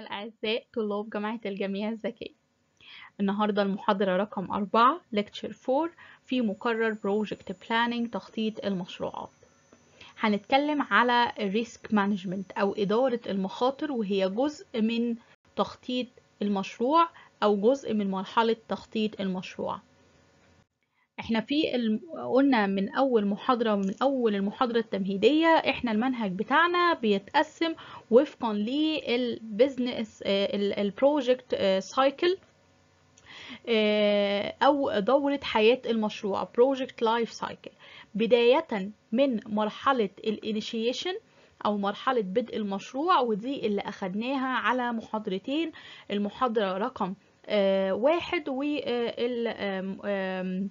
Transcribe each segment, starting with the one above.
الأعزاء طلاب جامعة الجامعة الذكية النهاردة المحاضرة رقم أربعة lecture 4 في مقرر project planning تخطيط المشروعات هنتكلم على risk management أو إدارة المخاطر وهي جزء من تخطيط المشروع أو جزء من مرحلة تخطيط المشروع احنا في الم... قلنا من اول محاضرة ومن اول المحاضرة التمهيدية احنا المنهج بتاعنا بيتقسم وفقا للبزنس البروجكت سايكل او دورة حياة المشروع بروجكت لايف سايكل بداية من مرحلة الانيشيشن او مرحلة بدء المشروع ودي اللي اخدناها على محاضرتين المحاضرة رقم آه، واحد وال آه،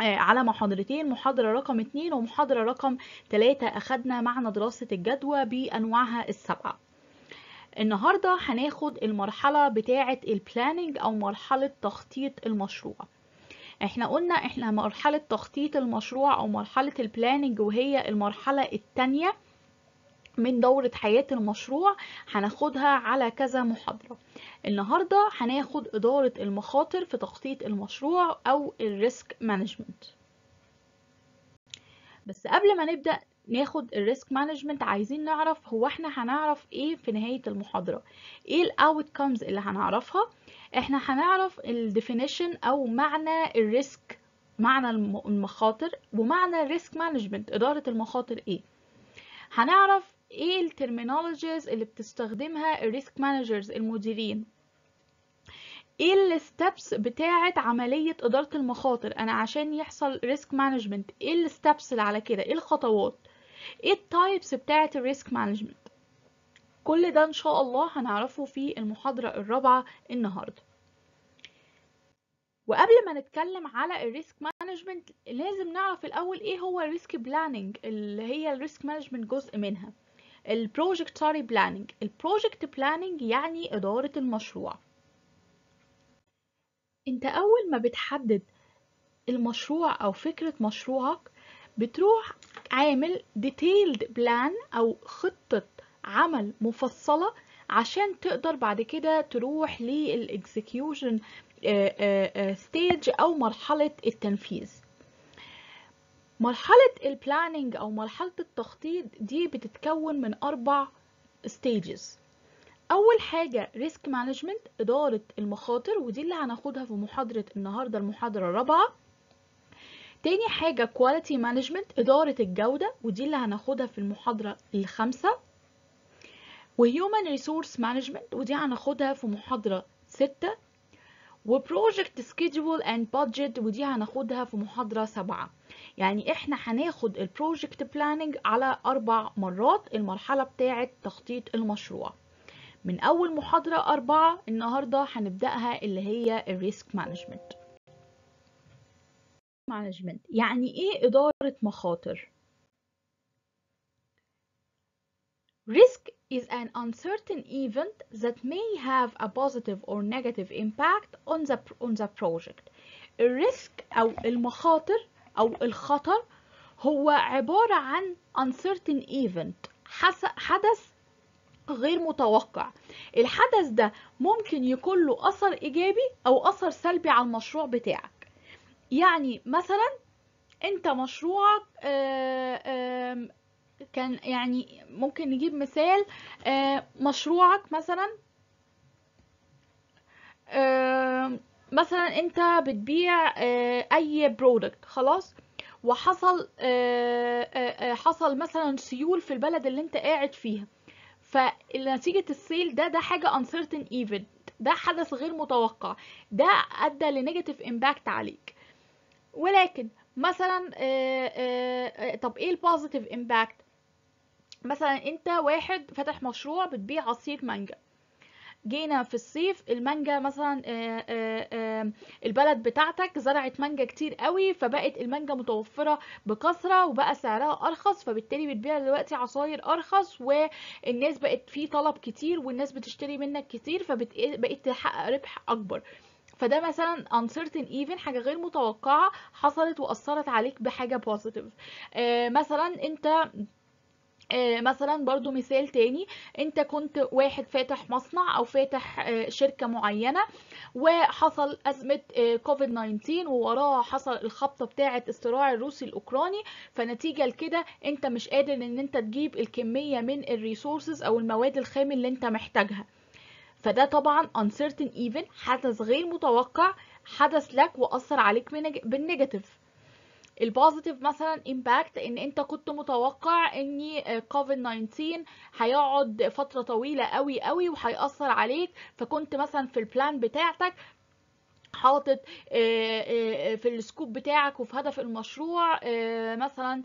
آه، على محاضرتين محاضرة رقم 2 ومحاضرة رقم 3 أخدنا معنا دراسة الجدوى بأنواعها السبعة النهاردة هناخد المرحلة بتاعة البلانينج أو مرحلة تخطيط المشروع احنا قلنا احنا مرحلة تخطيط المشروع أو مرحلة البلانينج وهي المرحلة التانية من دورة حياة المشروع هناخدها على كذا محاضرة النهاردة هناخد إدارة المخاطر في تخطيط المشروع أو الريسك مانجمنت بس قبل ما نبدأ ناخد الريسك مانجمنت عايزين نعرف هو احنا هنعرف ايه في نهاية المحاضرة ايه الاوت كامز اللي هنعرفها احنا هنعرف الديفينيشن او معنى الريسك معنى المخاطر ومعنى الريسك مانجمنت ادارة المخاطر ايه هنعرف ايه الترمينولوجيز اللي بتستخدمها الريسك مانجرز المديرين ايه الستبس بتاعه عمليه اداره المخاطر انا عشان يحصل ريسك مانجمنت ايه الستبس اللي على كده ايه الخطوات ايه التايبس بتاعه الريسك مانجمنت كل ده ان شاء الله هنعرفه في المحاضره الرابعه النهارده وقبل ما نتكلم على الريسك مانجمنت لازم نعرف الاول ايه هو الريسك بلاننج اللي هي الريسك مانجمنت جزء منها البروجكتاري بلاننج البروجكت بلاننج يعني إدارة المشروع انت أول ما بتحدد المشروع أو فكرة مشروعك بتروح عامل ديتيلد بلان أو خطة عمل مفصلة عشان تقدر بعد كده تروح للإكسكيوشن آه، ستيج آه، آه، أو مرحلة التنفيذ مرحلة البلاننج أو مرحلة التخطيط دي بتتكون من أربع ستيجز أول حاجة ريسك مانجمنت إدارة المخاطر ودي اللي هناخدها في محاضرة النهاردة المحاضرة الرابعة تاني حاجة كواليتي مانجمنت إدارة الجودة ودي اللي هناخدها في المحاضرة الخامسة وهيومن ريسورس مانجمنت ودي هناخدها في محاضرة ستة وبروجكت سكيدجول اند بادجت ودي هناخدها في محاضرة سبعة يعني احنا هناخد البروجكت بلاننج على اربع مرات المرحلة بتاعة تخطيط المشروع من اول محاضرة اربعة النهاردة هنبدأها اللي هي الريسك مانجمنت مانجمنت يعني ايه ادارة مخاطر Risk is an uncertain event that may have a positive or negative impact on the, on the project. الريسك أو المخاطر أو الخطر هو عبارة عن uncertain event حدث غير متوقع الحدث ده ممكن يكون له أثر إيجابي أو أثر سلبي على المشروع بتاعك يعني مثلا أنت مشروعك آه، كان يعني ممكن نجيب مثال آه، مشروعك مثلا آه، مثلا انت بتبيع آه، اي برودكت خلاص وحصل حصل مثلا سيول في البلد اللي انت قاعد فيها فنتيجة السيل ده ده حاجة uncertain event ده حدث غير متوقع ده ادى لنيجاتيف امباكت عليك ولكن مثلا طب ايه البوزيتيف امباكت مثلا انت واحد فتح مشروع بتبيع عصير مانجا جينا في الصيف المانجا مثلا آآ آه، آآ آه، آه، البلد بتاعتك زرعت مانجا كتير قوي فبقت المانجا متوفرة بكثرة وبقى سعرها أرخص فبالتالي بتبيع دلوقتي عصاير أرخص والناس بقت في طلب كتير والناس بتشتري منك كتير فبقيت تحقق ربح أكبر فده مثلا uncertain even حاجة غير متوقعة حصلت وأثرت عليك بحاجة positive آه مثلا أنت آه، مثلا برضو مثال تاني انت كنت واحد فاتح مصنع او فاتح آه، شركه معينه وحصل ازمه آه، كوفيد 19 ووراها حصل الخبطه بتاعه الصراع الروسي الاوكراني فنتيجه لكده انت مش قادر ان انت تجيب الكميه من الريسورسز او المواد الخام اللي انت محتاجها فده طبعا uncertain event حدث غير متوقع حدث لك واثر عليك بالنيجاتيف البوزيتيف مثلا امباكت ان انت كنت متوقع ان كوفيد آه، 19 هيقعد فتره طويله قوي قوي وهيأثر عليك فكنت مثلا في البلان بتاعتك حاطط آه، آه، في السكوب بتاعك وفي هدف المشروع آه، مثلا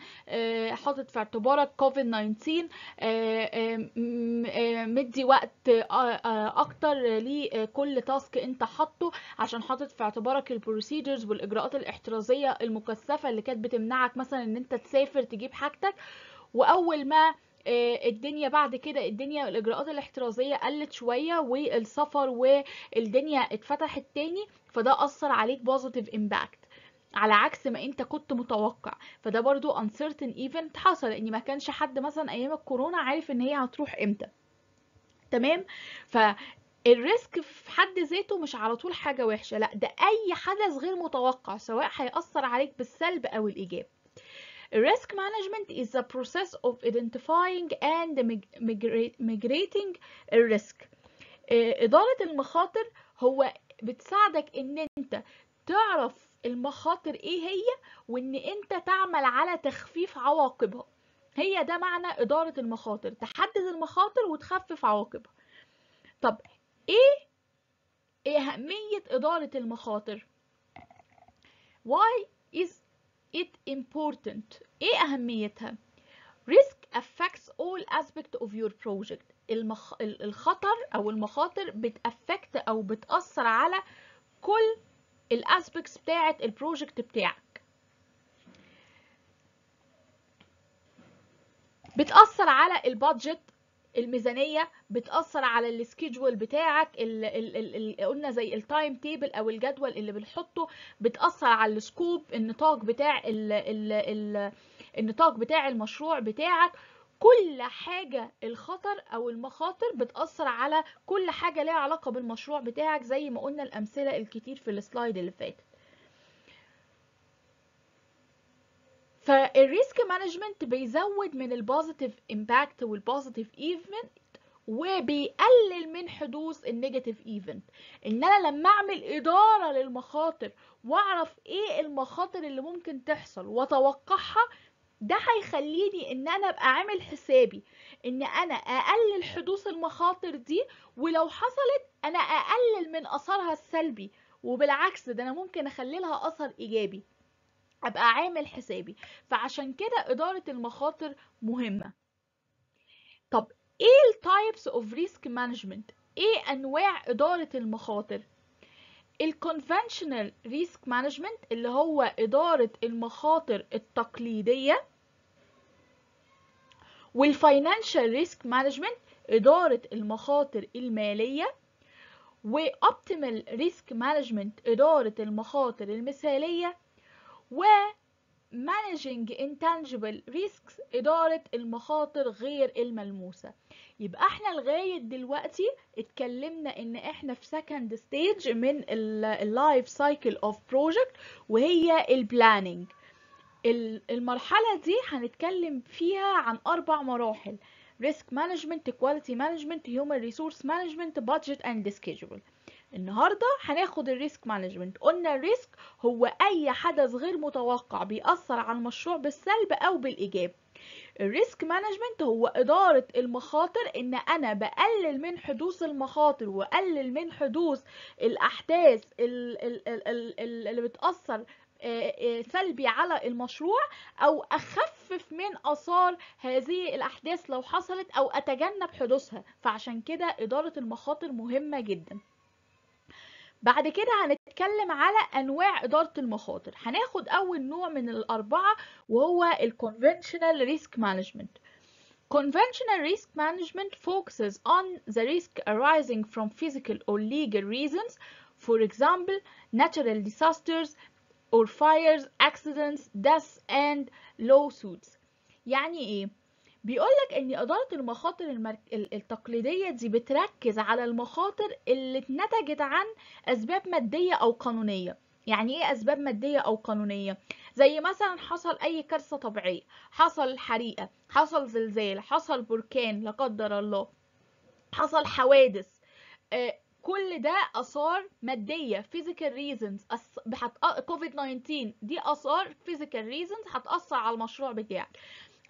حاطط في اعتبارك كوفيد 19 مدي وقت اكتر لكل تاسك انت حاطه عشان حاطط في اعتبارك البروسيجرز والاجراءات الاحترازيه المكثفه اللي كانت بتمنعك مثلا ان انت تسافر تجيب حاجتك واول ما آه، الدنيا بعد كده الدنيا الاجراءات الاحترازيه قلت شويه والسفر والدنيا اتفتحت تاني فده اثر عليك بوزيتيف امباكت على عكس ما انت كنت متوقع فده برضو uncertain event حصل ان ما كانش حد مثلا ايام الكورونا عارف ان هي هتروح امتى تمام فالريسك الريسك في حد ذاته مش على طول حاجة وحشة لا ده أي حدث غير متوقع سواء هيأثر عليك بالسلب أو الإيجاب Risk management is the process of identifying and migrating risk. إدارة المخاطر هو بتساعدك إن أنت تعرف المخاطر إيه هي وإن أنت تعمل على تخفيف عواقبها. هي ده معنى إدارة المخاطر، تحدد المخاطر وتخفف عواقبها. طب إيه أهمية إدارة المخاطر؟ Why is it important ايه اهميتها risk affects all aspect of your project المخ... الخطر او المخاطر بتأفكت او بتأثر على كل الاسبكتس بتاعه البروجكت بتاعك بتأثر على البادجت الميزانيه بتاثر على السكيدجول بتاعك اللي قلنا زي التايم تيبل او الجدول اللي بنحطه بتاثر على السكوب النطاق بتاع ال ال ال النطاق بتاع المشروع بتاعك كل حاجة الخطر أو المخاطر بتأثر على كل حاجة ليها علاقة بالمشروع بتاعك زي ما قلنا الأمثلة الكتير في السلايد اللي فاتت فالريسك مانجمنت بيزود من البوزيتيف امباكت والبوزيتيف ايفنت وبيقلل من حدوث النيجاتيف ايفنت ان انا لما اعمل اداره للمخاطر واعرف ايه المخاطر اللي ممكن تحصل واتوقعها ده هيخليني ان انا ابقى عامل حسابي ان انا اقلل حدوث المخاطر دي ولو حصلت انا اقلل من اثرها السلبي وبالعكس ده انا ممكن اخلي لها اثر ايجابي ابقى عامل حسابي فعشان كده اداره المخاطر مهمه طب ايه التايبس اوف ريسك مانجمنت ايه انواع اداره المخاطر الكونفنشنال ريسك مانجمنت اللي هو اداره المخاطر التقليديه والفاينانشال ريسك مانجمنت اداره المخاطر الماليه واوبتيمال ريسك مانجمنت اداره المخاطر المثاليه و Managing Intangible Risks إدارة المخاطر غير الملموسة يبقى احنا لغاية دلوقتي اتكلمنا ان احنا في second stage من اللايف سايكل اوف project وهي البلاننج المرحلة دي هنتكلم فيها عن أربع مراحل Risk Management, Quality Management, Human Resource Management, Budget and Schedule النهارده هناخد الريسك مانجمنت قلنا الريسك هو اي حدث غير متوقع بيأثر على المشروع بالسلب او بالايجاب الريسك مانجمنت هو إدارة المخاطر إن أنا بقلل من حدوث المخاطر وأقلل من حدوث الأحداث اللي بتأثر آه، آه، سلبي على المشروع او اخفف من اثار هذه الاحداث لو حصلت او اتجنب حدوثها فعشان كده اداره المخاطر مهمه جدا بعد كده هنتكلم على انواع اداره المخاطر هناخد اول نوع من الاربعه وهو الكونفنشنال ريسك مانجمنت Conventional risk management focuses on the risk arising from physical or legal reasons, for example, natural disasters or fires, accidents, deaths, and lawsuits. يعني إيه؟ بيقولك ان إدارة المخاطر المرك... التقليدية دي بتركز على المخاطر اللي اتنتجت عن أسباب مادية أو قانونية يعني ايه اسباب ماديه او قانونيه زي مثلا حصل اي كارثه طبيعيه حصل حريقه حصل زلزال حصل بركان لا قدر الله حصل حوادث آه كل ده اثار ماديه فيزيكال ريزونز كوفيد 19 دي اثار فيزيكال reasons هتاثر على المشروع بتاعك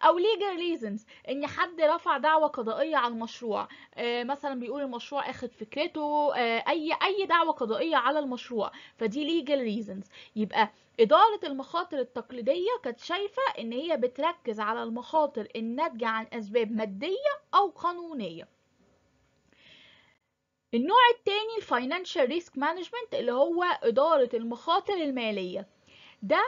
او legal reasons ان حد رفع دعوه قضائيه على المشروع آه، مثلا بيقول المشروع اخد فكرته آه، اي اي دعوه قضائيه على المشروع فدي legal reasons يبقى إدارة المخاطر التقليدية كانت شايفة إن هي بتركز على المخاطر الناتجة عن أسباب مادية أو قانونية النوع التاني الفاينانشال ريسك مانجمنت اللي هو إدارة المخاطر المالية ده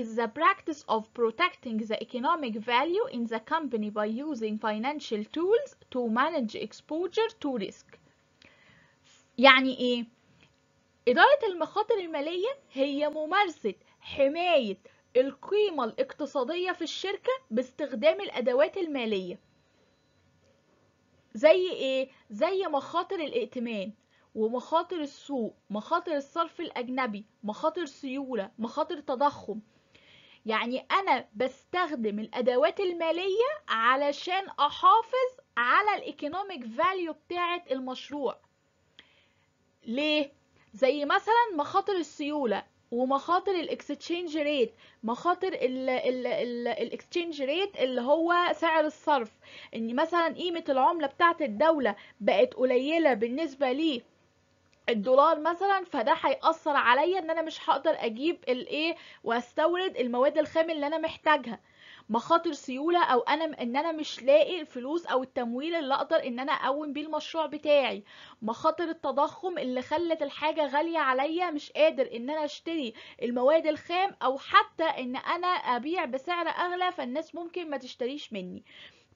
is the practice of protecting the economic value in the company by using financial tools to manage exposure to risk يعني إيه؟ إدارة المخاطر المالية هي ممارسة حماية القيمة الاقتصادية في الشركة باستخدام الأدوات المالية زي إيه؟ زي مخاطر الائتمان ومخاطر السوق مخاطر الصرف الأجنبي مخاطر سيولة مخاطر تضخم يعني أنا بستخدم الأدوات المالية علشان أحافظ على الإيكونوميك فاليو بتاعة المشروع ليه؟ زي مثلا مخاطر السيولة ومخاطر الاكستشينج ريت مخاطر الاكستشينج ريت اللي هو سعر الصرف ان مثلا قيمه العمله بتاعه الدوله بقت قليله بالنسبه ليه الدولار مثلا فده هيأثر عليا ان انا مش هقدر اجيب الايه واستورد المواد الخام اللي انا محتاجها مخاطر سيوله او انا ان انا مش لاقي الفلوس او التمويل اللي اقدر ان انا اقوم بيه المشروع بتاعي مخاطر التضخم اللي خلت الحاجه غاليه عليا مش قادر ان انا اشتري المواد الخام او حتى ان انا ابيع بسعر اغلى فالناس ممكن ما تشتريش مني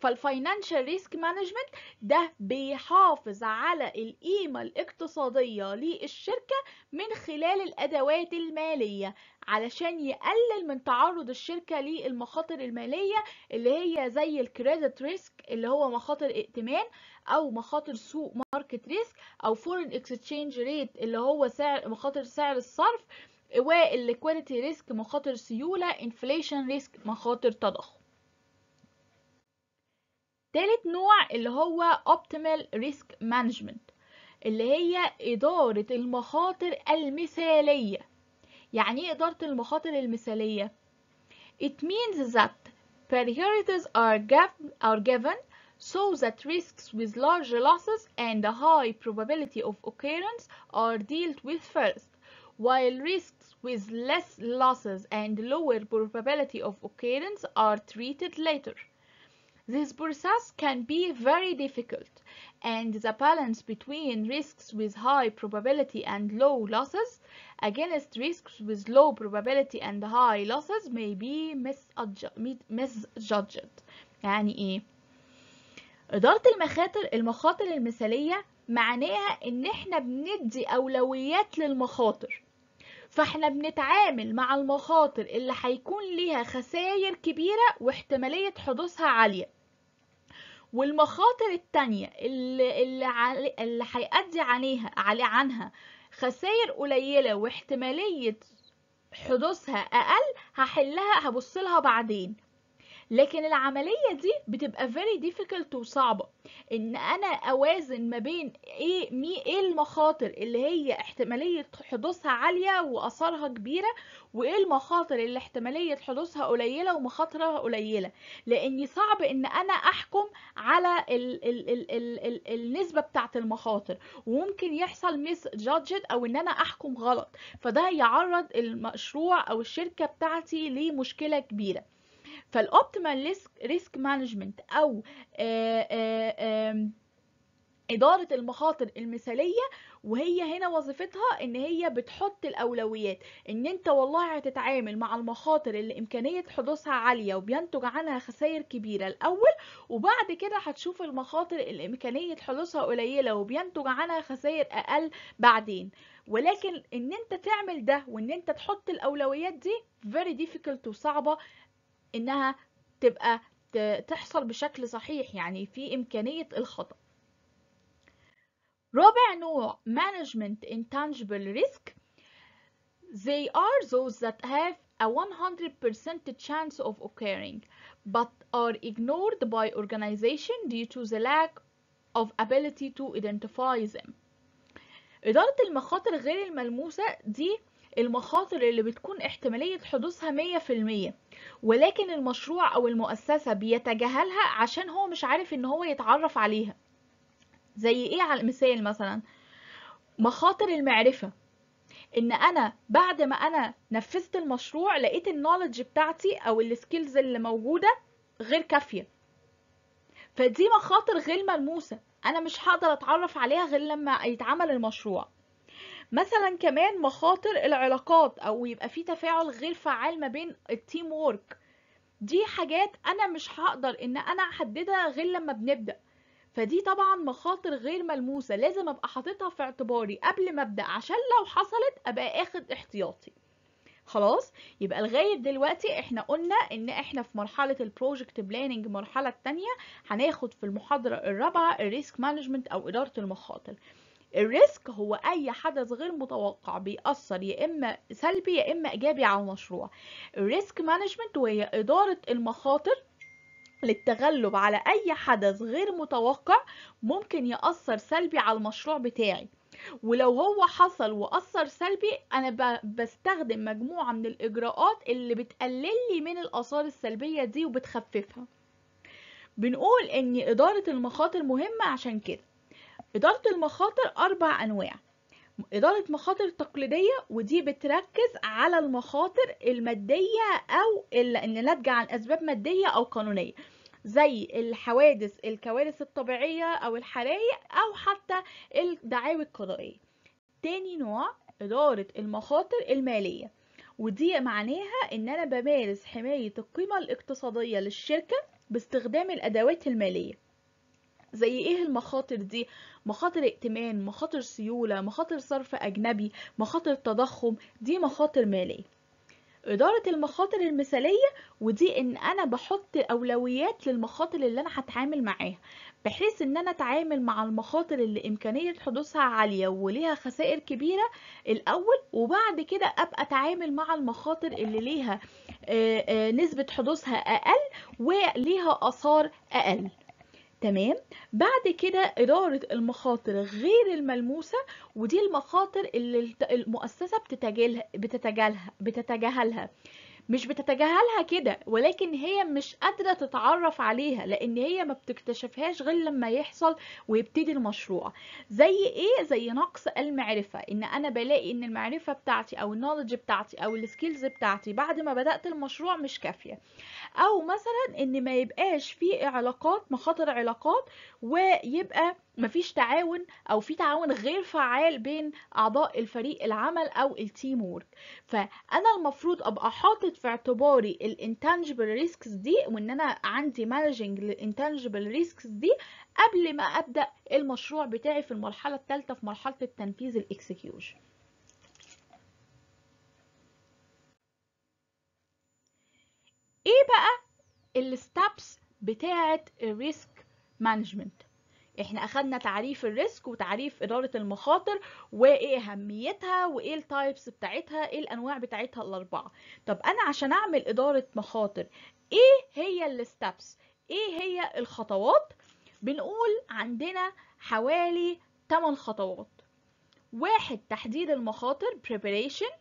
فالفاينانشال ريسك مانجمنت ده بيحافظ على القيمة الاقتصادية للشركة من خلال الأدوات المالية علشان يقلل من تعرض الشركة للمخاطر المالية اللي هي زي الكريدت ريسك اللي هو مخاطر ائتمان أو مخاطر سوق ماركت ريسك أو فورين اكستشينج ريت اللي هو سعر مخاطر سعر الصرف والليكويديتي ريسك مخاطر سيولة انفليشن ريسك مخاطر تضخم تالت نوع اللي هو Optimal Risk Management اللي هي إدارة المخاطر المثالية يعني إيه إدارة المخاطر المثالية؟ It means that priorities are, are given so that risks with large losses and a high probability of occurrence are dealt with first while risks with less losses and lower probability of occurrence are treated later This process can be very difficult and the balance between risks with high probability and low losses against risks with low probability and high losses may be misjudged يعني ايه إدارة المخاطر المخاطر المثالية معناها إن إحنا بندي أولويات للمخاطر فإحنا بنتعامل مع المخاطر اللي هيكون ليها خسائر كبيرة واحتمالية حدوثها عالية والمخاطر التانية اللي, اللي, هيأدي عليها علي عنها خسائر قليلة واحتمالية حدوثها أقل هحلها هبصلها بعدين لكن العملية دي بتبقى very difficult وصعبة ان انا اوازن ما بين ايه مي ايه المخاطر اللي هي احتمالية حدوثها عالية واثارها كبيرة وايه المخاطر اللي احتمالية حدوثها قليلة ومخاطرها قليلة لاني صعب ان انا احكم على ال الـ الـ الـ الـ النسبة بتاعة المخاطر وممكن يحصل ميس جادجت او ان انا احكم غلط فده يعرض المشروع او الشركة بتاعتي لمشكلة كبيرة فالاوبتيمال ريسك ريسك مانجمنت او آه، آه، إدارة المخاطر المثالية وهي هنا وظيفتها إن هي بتحط الأولويات إن أنت والله هتتعامل مع المخاطر اللي إمكانية حدوثها عالية وبينتج عنها خسائر كبيرة الأول وبعد كده هتشوف المخاطر اللي إمكانية حدوثها قليلة وبينتج عنها خسائر أقل بعدين ولكن إن أنت تعمل ده وإن أنت تحط الأولويات دي very difficult وصعبة انها تبقى تحصل بشكل صحيح يعني في امكانيه الخطا رابع نوع management intangible risk they are those that have a 100% chance of occurring but are ignored by organization due to the lack of ability to identify them إدارة المخاطر غير الملموسة دي المخاطر اللي بتكون احتمالية حدوثها مية في المية ولكن المشروع أو المؤسسة بيتجاهلها عشان هو مش عارف إن هو يتعرف عليها زي إيه على المثال مثلا مخاطر المعرفة ان انا بعد ما انا نفذت المشروع لقيت النولج بتاعتي او السكيلز اللي موجوده غير كافيه فدي مخاطر غير ملموسه انا مش هقدر اتعرف عليها غير لما يتعمل المشروع مثلا كمان مخاطر العلاقات او يبقى في تفاعل غير فعال ما بين التيم وورك دي حاجات انا مش هقدر ان انا احددها غير لما بنبدا فدي طبعا مخاطر غير ملموسه لازم ابقى حاططها في اعتباري قبل ما ابدا عشان لو حصلت ابقى اخد احتياطي خلاص يبقى لغايه دلوقتي احنا قلنا ان احنا في مرحله البروجكت بلاننج المرحله الثانيه هناخد في المحاضره الرابعه الريسك مانجمنت او اداره المخاطر الريسك هو أي حدث غير متوقع بيأثر يا إما سلبي يا إما إيجابي على المشروع الريسك مانجمنت وهي إدارة المخاطر للتغلب على أي حدث غير متوقع ممكن يأثر سلبي على المشروع بتاعي ولو هو حصل وأثر سلبي أنا بستخدم مجموعة من الإجراءات اللي بتقللي من الآثار السلبية دي وبتخففها بنقول إن إدارة المخاطر مهمة عشان كده إدارة المخاطر أربع أنواع إدارة مخاطر تقليدية ودي بتركز على المخاطر المادية أو اللي ناتجة عن أسباب مادية أو قانونية زي الحوادث الكوارث الطبيعية أو الحرائق أو حتى الدعاوي القضائية تاني نوع إدارة المخاطر المالية ودي معناها إن أنا بمارس حماية القيمة الاقتصادية للشركة باستخدام الأدوات المالية زي ايه المخاطر دي مخاطر ائتمان مخاطر سيولة مخاطر صرف أجنبي مخاطر تضخم دي مخاطر مالية إدارة المخاطر المثالية ودي إن أنا بحط أولويات للمخاطر اللي أنا هتعامل معاها بحيث إن أنا أتعامل مع المخاطر اللي إمكانية حدوثها عالية وليها خسائر كبيرة الأول وبعد كده أبقى أتعامل مع المخاطر اللي ليها آه، آه، نسبة حدوثها أقل وليها آثار أقل تمام بعد كده إدارة المخاطر غير الملموسة ودي المخاطر اللي المؤسسة بتتجاهلها بتتجاهلها مش بتتجاهلها كده ولكن هي مش قادرة تتعرف عليها لأن هي ما بتكتشفهاش غير لما يحصل ويبتدي المشروع زي إيه؟ زي نقص المعرفة إن أنا بلاقي إن المعرفة بتاعتي أو النولج بتاعتي أو السكيلز بتاعتي بعد ما بدأت المشروع مش كافية أو مثلا إن ما يبقاش في علاقات مخاطر علاقات ويبقى مفيش تعاون او في تعاون غير فعال بين اعضاء الفريق العمل او التيم وورك فانا المفروض ابقى حاطط في اعتباري الانتانجبل ريسكس دي وان انا عندي مانجنج للانتانجبل ريسكس دي قبل ما ابدا المشروع بتاعي في المرحله الثالثه في مرحله التنفيذ الاكسكيوشن ايه بقى الستابس بتاعه الريسك مانجمنت احنا اخدنا تعريف الريسك وتعريف اداره المخاطر وايه اهميتها وايه التايبس بتاعتها ايه الانواع بتاعتها الاربعه طب انا عشان اعمل اداره مخاطر ايه هي الستابس ايه هي الخطوات بنقول عندنا حوالي 8 خطوات واحد تحديد المخاطر preparation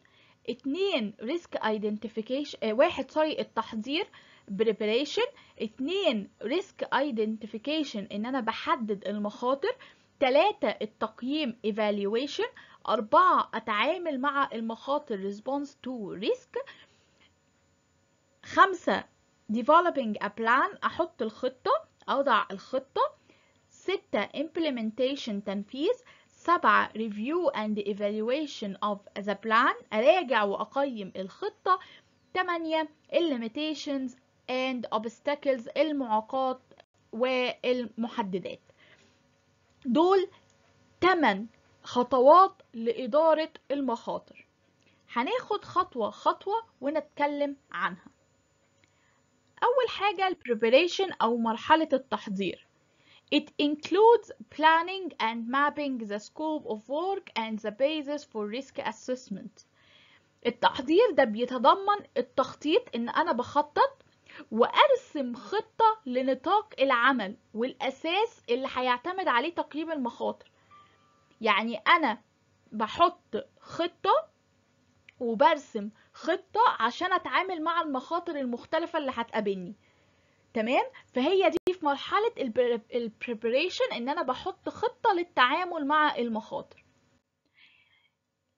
اتنين risk identification اه واحد سوري التحضير preparation اتنين risk identification ان انا بحدد المخاطر تلاتة التقييم evaluation أربعة أتعامل مع المخاطر response to risk خمسة developing a plan أحط الخطة أوضع الخطة ستة implementation تنفيذ سبعة review and evaluation of the plan أراجع وأقيم الخطة تمانية limitations and obstacles المعاقات والمحددات دول 8 خطوات لإدارة المخاطر هناخد خطوة خطوة ونتكلم عنها أول حاجة ال preparation أو مرحلة التحضير It includes planning and mapping the scope of work and the basis for risk assessment. التحضير ده بيتضمن التخطيط إن أنا بخطط وارسم خطه لنطاق العمل والاساس اللي هيعتمد عليه تقييم المخاطر يعني انا بحط خطه وبرسم خطه عشان اتعامل مع المخاطر المختلفه اللي هتقابلني تمام فهي دي في مرحله preparation ان انا بحط خطه للتعامل مع المخاطر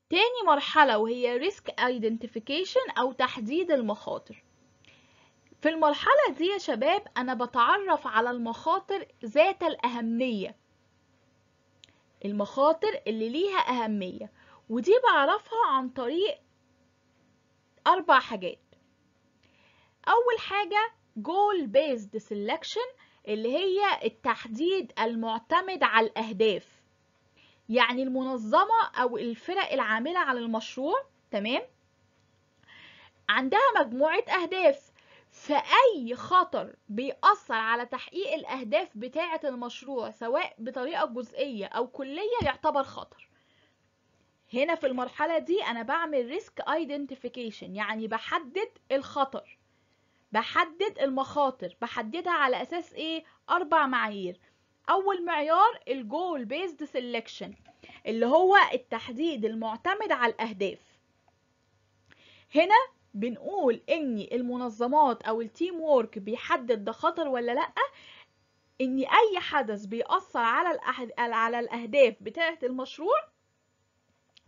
تاني مرحله وهي risk identification او تحديد المخاطر في المرحلة دي يا شباب أنا بتعرف على المخاطر ذات الأهمية المخاطر اللي ليها أهمية ودي بعرفها عن طريق أربع حاجات أول حاجة goal based selection اللي هي التحديد المعتمد على الأهداف يعني المنظمة أو الفرق العاملة على المشروع تمام عندها مجموعة أهداف فأي خطر بيأثر على تحقيق الأهداف بتاعة المشروع سواء بطريقة جزئية أو كلية يعتبر خطر هنا في المرحلة دي أنا بعمل Risk Identification يعني بحدد الخطر بحدد المخاطر بحددها على أساس إيه؟ أربع معايير أول معيار الجول بيزد سيلكشن اللي هو التحديد المعتمد على الأهداف هنا بنقول ان المنظمات او التيم وورك بيحدد ده خطر ولا لا ان اي حدث بيأثر على على الاهداف بتاعه المشروع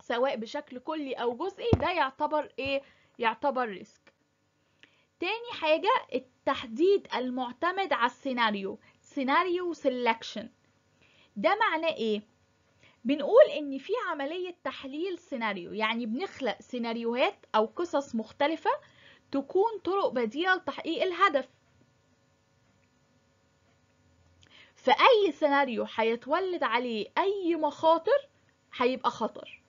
سواء بشكل كلي او جزئي ده يعتبر ايه يعتبر ريسك تاني حاجه التحديد المعتمد على السيناريو سيناريو سيلكشن ده معناه ايه بنقول إن في عملية تحليل سيناريو يعني بنخلق سيناريوهات أو قصص مختلفة تكون طرق بديلة لتحقيق الهدف فأي سيناريو هيتولد عليه أي مخاطر هيبقى خطر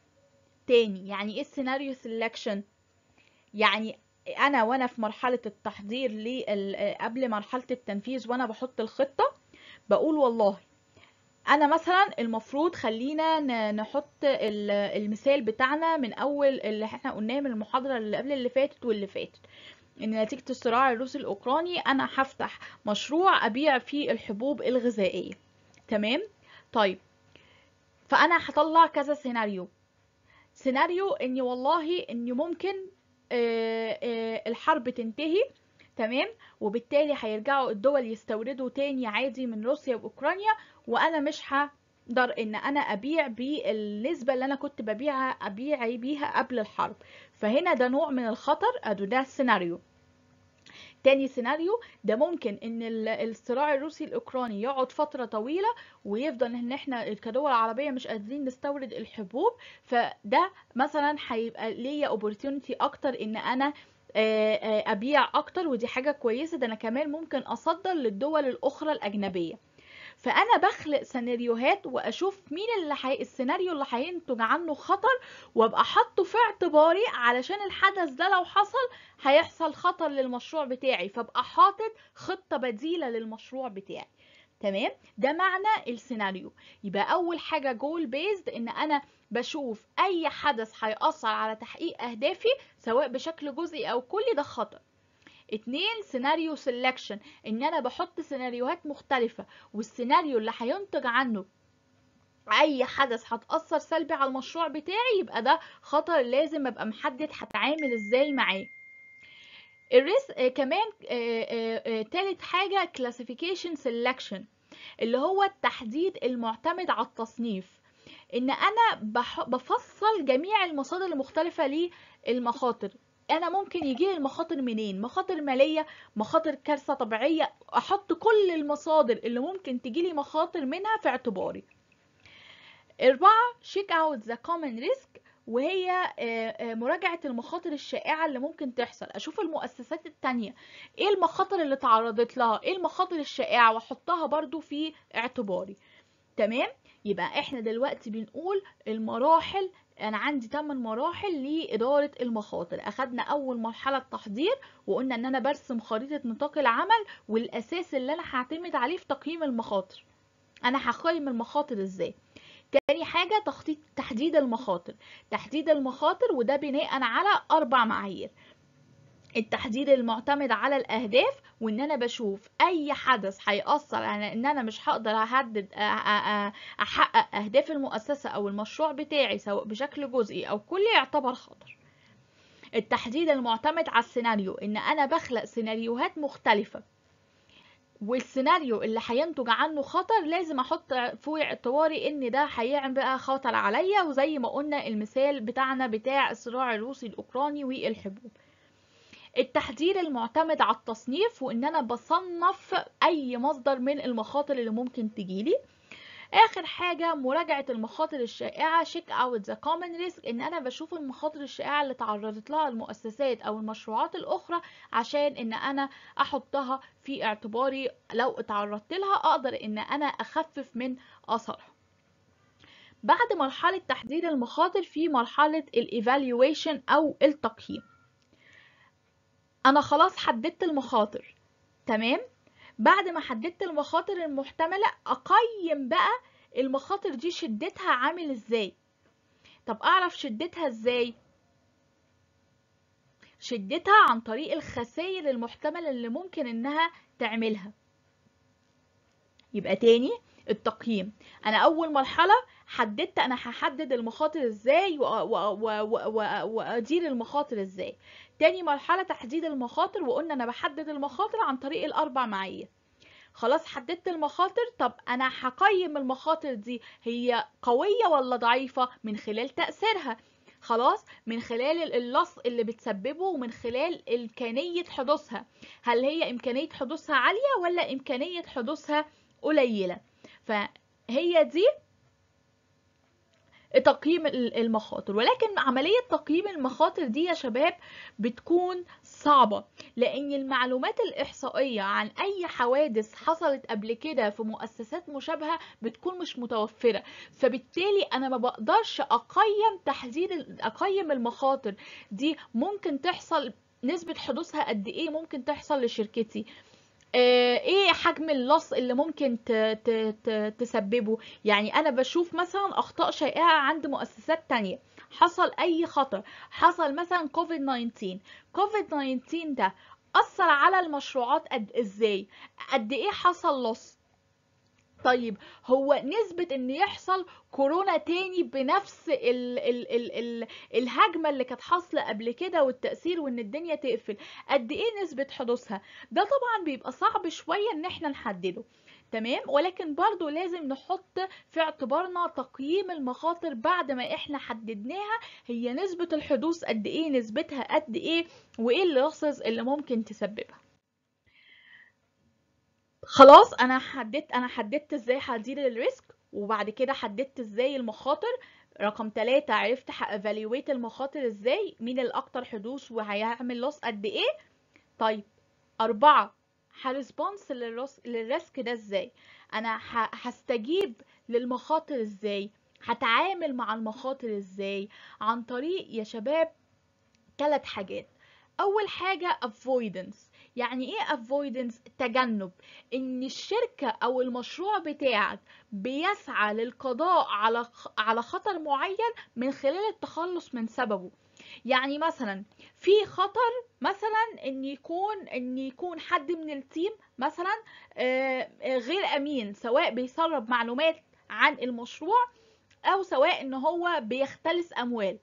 تاني يعني إيه السيناريو سيلكشن؟ يعني أنا وأنا في مرحلة التحضير قبل مرحلة التنفيذ وأنا بحط الخطة بقول والله انا مثلا المفروض خلينا نحط المثال بتاعنا من اول اللي احنا قلناه من المحاضره اللي قبل اللي فاتت واللي فاتت ان نتيجه الصراع الروسي الاوكراني انا هفتح مشروع ابيع فيه الحبوب الغذائيه تمام طيب فانا هطلع كذا سيناريو سيناريو اني والله اني ممكن آه، آه، الحرب تنتهي تمام وبالتالي هيرجعوا الدول يستوردوا تاني عادي من روسيا واوكرانيا وانا مش هقدر ان انا ابيع بالنسبه اللي انا كنت ببيعها ابيع بيها قبل الحرب فهنا ده نوع من الخطر ادو ده السيناريو تاني سيناريو ده ممكن ان الصراع الروسي الاوكراني يقعد فتره طويله ويفضل ان احنا كدول عربيه مش قادرين نستورد الحبوب فده مثلا هيبقى ليا اوبورتيونتي اكتر ان انا آه، آه، ابيع اكتر ودي حاجه كويسه ده انا كمان ممكن اصدر للدول الاخرى الاجنبيه فانا بخلق سيناريوهات واشوف مين اللي حي... السيناريو اللي هينتج عنه خطر وابقى حاطه في اعتباري علشان الحدث ده لو حصل هيحصل خطر للمشروع بتاعي فابقى حاطط خطه بديله للمشروع بتاعي تمام ده معنى السيناريو يبقى اول حاجه جول بيزد ان انا بشوف اي حدث هيأثر على تحقيق اهدافي سواء بشكل جزئي او كلي ده خطر اتنين سيناريو سيلكشن ان انا بحط سيناريوهات مختلفة والسيناريو اللي هينتج عنه اي حدث هتأثر سلبي على المشروع بتاعي يبقى ده خطر لازم ابقى محدد هتعامل ازاي معاه الريسك آه، كمان آآ آه، آه، تالت حاجة classification selection اللي هو التحديد المعتمد على التصنيف ان انا بفصل جميع المصادر المختلفه للمخاطر انا ممكن يجي المخاطر منين مخاطر ماليه مخاطر كارثه طبيعيه احط كل المصادر اللي ممكن تجي لي مخاطر منها في اعتباري أربعة شيك اوت ذا common ريسك وهي آه، آه، مراجعة المخاطر الشائعة اللي ممكن تحصل أشوف المؤسسات التانية إيه المخاطر اللي تعرضت لها إيه المخاطر الشائعة وأحطها برضو في اعتباري تمام يبقى احنا دلوقتي بنقول المراحل انا عندي 8 مراحل لاداره المخاطر اخدنا اول مرحله التحضير وقلنا ان انا برسم خريطه نطاق العمل والاساس اللي انا هعتمد عليه في تقييم المخاطر انا هقيم المخاطر ازاي تاني حاجة تخطيط تحديد المخاطر تحديد المخاطر وده بناء على أربع معايير التحديد المعتمد على الأهداف وإن أنا بشوف أي حدث هيأثر على إن أنا مش هقدر أحدد أحقق أهداف المؤسسة أو المشروع بتاعي سواء بشكل جزئي أو كلي يعتبر خطر التحديد المعتمد على السيناريو إن أنا بخلق سيناريوهات مختلفة والسيناريو اللي هينتج عنه خطر لازم احط في اعتباري ان ده هيعمل بقى خطر عليا وزي ما قلنا المثال بتاعنا بتاع الصراع الروسي الاوكراني والحبوب التحذير المعتمد على التصنيف وان انا بصنف اي مصدر من المخاطر اللي ممكن تجيلي اخر حاجه مراجعه المخاطر الشائعه شيك اوت ذا كومن ريسك ان انا بشوف المخاطر الشائعه اللي تعرضت لها المؤسسات او المشروعات الاخرى عشان ان انا احطها في اعتباري لو اتعرضت لها اقدر ان انا اخفف من اثرها بعد مرحله تحديد المخاطر في مرحله الايفالويشن او التقييم أنا خلاص حددت المخاطر تمام بعد ما حددت المخاطر المحتملة أقيم بقى المخاطر دي شدتها عامل إزاي طب أعرف شدتها إزاي شدتها عن طريق الخسائر المحتملة اللي ممكن إنها تعملها يبقى تاني التقييم أنا أول مرحلة حددت أنا هحدد المخاطر إزاي وأدير المخاطر إزاي تاني مرحلة تحديد المخاطر وقلنا أنا بحدد المخاطر عن طريق الأربع معايير خلاص حددت المخاطر طب أنا هقيم المخاطر دي هي قوية ولا ضعيفة من خلال تأثيرها خلاص من خلال اللص اللي بتسببه ومن خلال إمكانية حدوثها هل هي إمكانية حدوثها عالية ولا إمكانية حدوثها قليلة فهي دي تقييم المخاطر ولكن عملية تقييم المخاطر دي يا شباب بتكون صعبة لأن المعلومات الإحصائية عن أي حوادث حصلت قبل كده في مؤسسات مشابهة بتكون مش متوفرة فبالتالي أنا ما بقدرش أقيم تحذير أقيم المخاطر دي ممكن تحصل نسبة حدوثها قد إيه ممكن تحصل لشركتي آه، ايه حجم اللص اللي ممكن تسببه يعني انا بشوف مثلا اخطاء شائعه عند مؤسسات تانية حصل اي خطر حصل مثلا كوفيد 19 كوفيد 19 ده اثر على المشروعات قد ازاي قد ايه حصل لص طيب هو نسبة ان يحصل كورونا تاني بنفس ال الـ الـ الـ الهجمة اللي كانت حاصلة قبل كده والتأثير وان الدنيا تقفل قد ايه نسبة حدوثها ده طبعا بيبقى صعب شوية ان احنا نحدده تمام ولكن برضو لازم نحط في اعتبارنا تقييم المخاطر بعد ما احنا حددناها هي نسبة الحدوث قد ايه نسبتها قد ايه وايه اللي اللي ممكن تسببها خلاص انا حددت انا حددت ازاي هدير الريسك وبعد كده حددت ازاي المخاطر رقم تلاتة عرفت evaluate المخاطر ازاي مين الاكتر حدوث وهيعمل لوس قد ايه طيب أربعة هريسبونس للريسك ده ازاي انا هستجيب للمخاطر ازاي هتعامل مع المخاطر ازاي عن طريق يا شباب ثلاث حاجات اول حاجة avoidance يعني ايه avoidance تجنب ان الشركة او المشروع بتاعك بيسعى للقضاء على على خطر معين من خلال التخلص من سببه يعني مثلا في خطر مثلا ان يكون ان يكون حد من التيم مثلا آه، آه، غير امين سواء بيسرب معلومات عن المشروع او سواء ان هو بيختلس اموال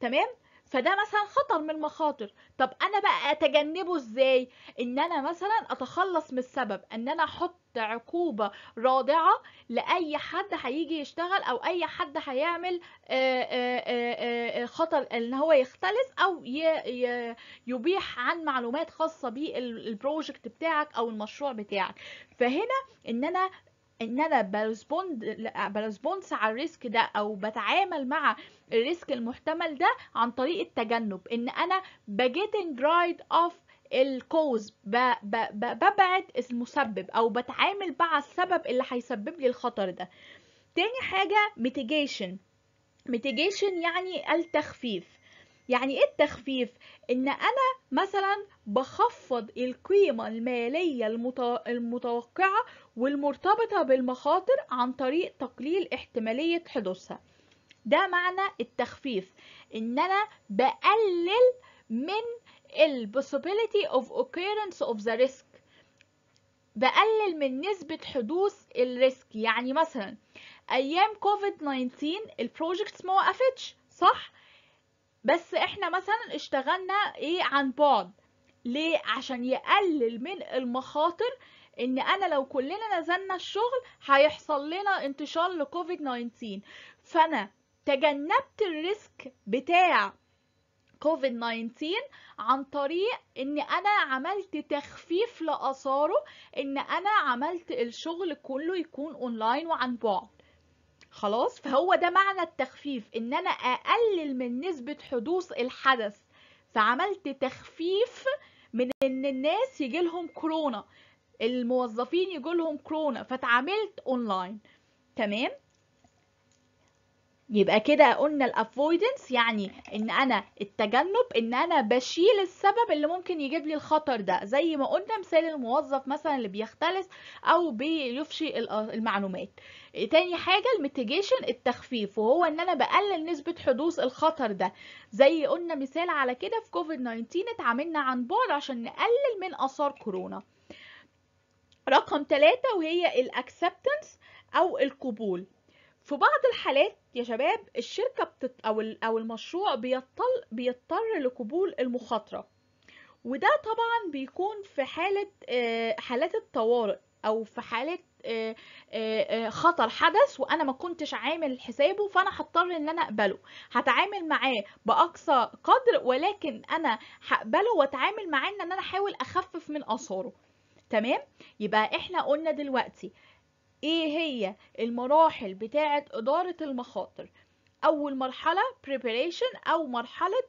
تمام فده مثلا خطر من المخاطر طب انا بقى اتجنبه ازاي ان انا مثلا اتخلص من السبب ان انا احط عقوبة رادعة لأي حد هيجي يشتغل أو أي حد هيعمل آه، آه، آه، خطر إن هو يختلس أو يبيح عن معلومات خاصة بالبروجكت بتاعك أو المشروع بتاعك فهنا إن أنا ان انا برسبوند برسبونس على الريسك ده او بتعامل مع الريسك المحتمل ده عن طريق التجنب ان انا بجيتنج رايد اوف الكوز ببعد المسبب او بتعامل مع السبب اللي هيسبب لي الخطر ده تاني حاجه ميتيجيشن ميتيجيشن يعني التخفيف يعني ايه التخفيف ان انا مثلا بخفض القيمة المالية المتوقعة والمرتبطة بالمخاطر عن طريق تقليل احتمالية حدوثها ده معنى التخفيف ان انا بقلل من ال possibility of occurrence of the risk بقلل من نسبة حدوث الريسك يعني مثلا أيام كوفيد 19 البروجكتس ما وقفتش صح؟ بس احنا مثلا اشتغلنا ايه عن بعد ليه عشان يقلل من المخاطر ان انا لو كلنا نزلنا الشغل هيحصل لنا انتشار لكوفيد 19 فانا تجنبت الريسك بتاع كوفيد 19 عن طريق ان انا عملت تخفيف لاثاره ان انا عملت الشغل كله يكون اونلاين وعن بعد خلاص فهو ده معنى التخفيف ان انا اقلل من نسبه حدوث الحدث فعملت تخفيف من ان الناس يجي لهم كورونا الموظفين يجي لهم كورونا فتعاملت اونلاين تمام يبقى كده قلنا الافويدنس يعني ان انا التجنب ان انا بشيل السبب اللي ممكن يجيب لي الخطر ده زي ما قلنا مثال الموظف مثلا اللي بيختلس او بيفشي المعلومات تاني حاجة الميتيجيشن التخفيف وهو ان انا بقلل نسبة حدوث الخطر ده زي قلنا مثال على كده في كوفيد 19 اتعاملنا عن بعد عشان نقلل من اثار كورونا رقم ثلاثة وهي الاكسبتنس او القبول في بعض الحالات يا شباب الشركة بتت... أو, ال... أو المشروع بيضطر بيضطر لقبول المخاطرة وده طبعا بيكون في حالة آه، حالات الطوارئ أو في حالة آه، آه، خطر حدث وأنا ما كنتش عامل حسابه فأنا هضطر إن أنا أقبله هتعامل معاه بأقصى قدر ولكن أنا هقبله وأتعامل معاه إن أنا أحاول أخفف من آثاره تمام يبقى إحنا قلنا دلوقتي ايه هي المراحل بتاعة ادارة المخاطر اول مرحلة preparation او مرحلة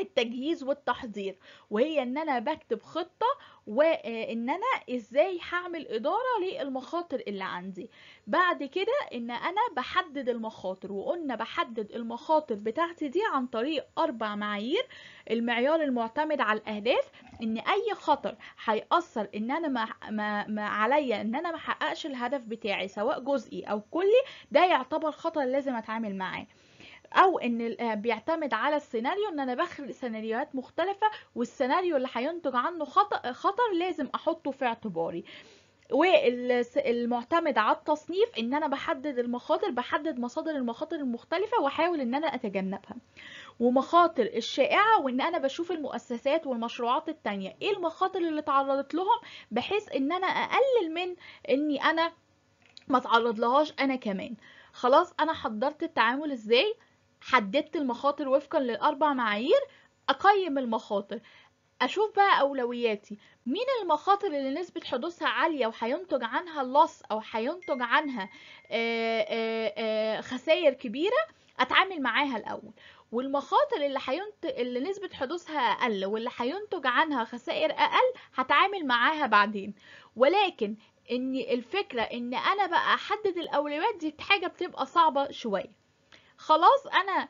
التجهيز والتحضير وهي ان انا بكتب خطه وان آه، انا ازاي هعمل اداره للمخاطر اللي عندي بعد كده ان انا بحدد المخاطر وقلنا بحدد المخاطر بتاعتي دي عن طريق اربع معايير المعيار المعتمد على الاهداف ان اي خطر هيأثر ان انا ما, ما, ما عليا ان انا ما احققش الهدف بتاعي سواء جزئي او كلي ده يعتبر خطر لازم اتعامل معاه او ان آه، بيعتمد على السيناريو ان انا بخلق سيناريوهات مختلفه والسيناريو اللي هينتج عنه خطأ خطر لازم احطه في اعتباري والمعتمد على التصنيف ان انا بحدد المخاطر بحدد مصادر المخاطر المختلفه واحاول ان انا اتجنبها ومخاطر الشائعه وان انا بشوف المؤسسات والمشروعات التانية ايه المخاطر اللي اتعرضت لهم بحيث ان انا اقلل من اني انا ما اتعرض لهاش انا كمان خلاص انا حضرت التعامل ازاي حددت المخاطر وفقا للأربع معايير أقيم المخاطر أشوف بقى أولوياتي مين المخاطر اللي نسبة حدوثها عالية وهينتج عنها اللص أو هينتج عنها آه، آه، آه، خسائر كبيرة أتعامل معاها الأول والمخاطر اللي حينت... اللي نسبة حدوثها أقل واللي هينتج عنها خسائر أقل هتعامل معاها بعدين ولكن ان الفكرة ان انا بقى احدد الاولويات دي حاجة بتبقى صعبة شوية خلاص انا